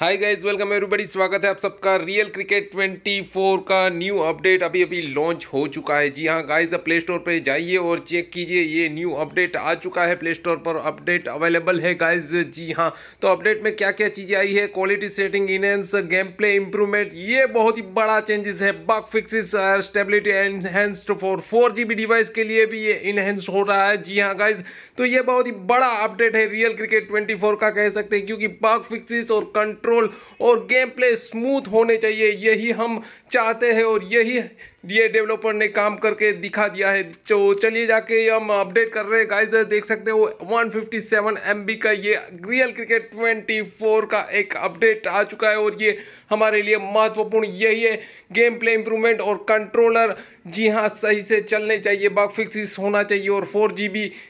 hi guys welcome everybody स्वागत है आप सबका रियल क्रिकेट 24 का न्यू अपडेट अभी अभी लॉन्च हो चुका है जी हाँ गाइज प्ले स्टोर पर जाइए और चेक कीजिए ये न्यू अपडेट आ चुका है प्ले स्टोर पर अपडेट अवेलेबल है गाइज जी हाँ तो अपडेट में क्या क्या चीज़ें आई है quality setting enhance game play improvement ये बहुत ही बड़ा चेंजेस है bug fixes stability enhanced for four device के लिए भी ये इनहेंस हो रहा है जी हाँ गाइज तो ये बहुत ही बड़ा अपडेट है रियल क्रिकेट ट्वेंटी का कह सकते हैं क्योंकि बग फिक्सिस और कंट्रोल कंट्रोल और गेम प्ले स्मूथ होने चाहिए यही हम चाहते हैं और यही ये डेवलपर ने काम करके दिखा दिया है तो चलिए जाके हम अपडेट कर रहे हैं गाइस देख सकते हो 157 एमबी का ये रियल क्रिकेट 24 का एक अपडेट आ चुका है और ये हमारे लिए महत्वपूर्ण यही है गेम प्ले इम्प्रूवमेंट और कंट्रोलर जी हाँ सही से चलने चाहिए बग फिक्सिस होना चाहिए और फोर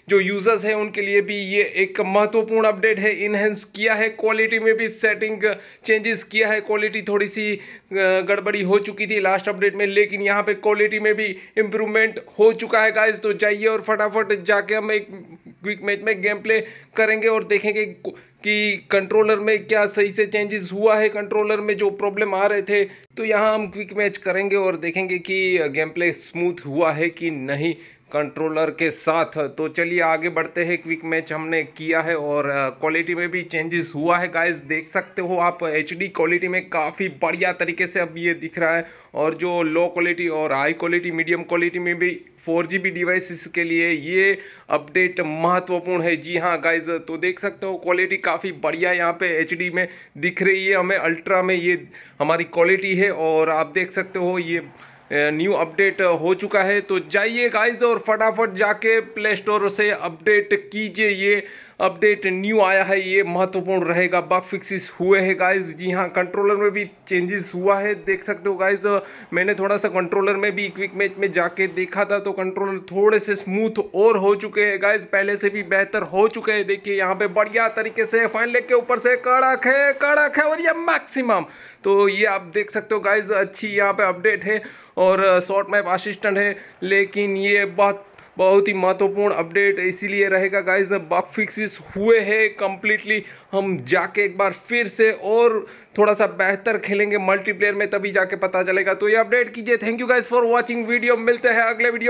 जो यूज़र्स हैं उनके लिए भी ये एक महत्वपूर्ण अपडेट है इन्हेंस किया है क्वालिटी में भी सेटिंग चेंजेस किया है क्वालिटी थोड़ी सी गड़बड़ी हो चुकी थी लास्ट अपडेट में लेकिन यहाँ यहाँ पे क्वालिटी में भी इम्प्रूवमेंट हो चुका है गाइज तो जाइए और फटाफट जाके हम एक क्विक मैच में गेम प्ले करेंगे और देखेंगे कि कंट्रोलर में क्या सही से चेंजेस हुआ है कंट्रोलर में जो प्रॉब्लम आ रहे थे तो यहाँ हम क्विक मैच करेंगे और देखेंगे कि गेम प्ले स्मूथ हुआ है कि नहीं कंट्रोलर के साथ तो चलिए आगे बढ़ते हैं क्विक मैच हमने किया है और क्वालिटी में भी चेंजेस हुआ है गाइस देख सकते हो आप एच क्वालिटी में काफ़ी बढ़िया तरीके से अब ये दिख रहा है और जो लो क्वालिटी और हाई क्वालिटी मीडियम क्वालिटी में भी फोर जी बी डिवाइसेस के लिए ये अपडेट महत्वपूर्ण है जी हाँ गाइज तो देख सकते हो क्वालिटी काफ़ी बढ़िया यहाँ पे एच में दिख रही है हमें अल्ट्रा में ये हमारी क्वालिटी है और आप देख सकते हो ये न्यू अपडेट हो चुका है तो जाइए गाइज और फटाफट जाके प्ले स्टोर से अपडेट कीजिए ये अपडेट न्यू आया है ये महत्वपूर्ण रहेगा बग फिक्सिस हुए हैं गाइज जी हाँ कंट्रोलर में भी चेंजेस हुआ है देख सकते हो गाइज मैंने थोड़ा सा कंट्रोलर में भी क्विक मैच में जाके देखा था तो कंट्रोलर थोड़े से स्मूथ और हो चुके हैं गाइज पहले से भी बेहतर हो चुके हैं देखिए यहाँ पे बढ़िया तरीके से फाइन लेग के ऊपर से कड़क है कड़क है और ये मैक्सिमम तो ये आप देख सकते हो गाइज अच्छी यहाँ पे अपडेट है और शॉर्ट मैप असिस्टेंट है लेकिन ये बहुत बहुत ही महत्वपूर्ण अपडेट इसीलिए रहेगा गाइज बग फिक्सिस हुए हैं कम्प्लीटली हम जाके एक बार फिर से और थोड़ा सा बेहतर खेलेंगे मल्टीप्लेयर में तभी जाके पता चलेगा तो ये अपडेट कीजिए thank you guys for watching video मिलते हैं अगले वीडियो